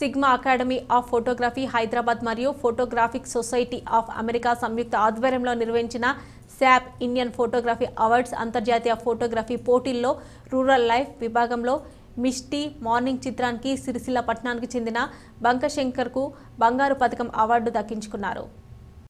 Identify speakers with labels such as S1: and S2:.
S1: sigma academy of photography Hyderabad మరియు photographic society of America సంయుక్త ఆధ్వర్యంలో నిర్వహించిన శాప్ ఇండియన్ ఫోటోగ్రఫీ అవార్డ్స్ అంతర్జాతీయ ఫోటోగ్రఫీ పోటీల్లో రూరల్ లైఫ్ విభాగంలో మిష్టి మార్నింగ్ చిత్రానికి సిరిసిల్ల పట్టణానికి చెందిన బంకశంకర్కు బంగారు పథకం అవార్డు దక్కించుకున్నారు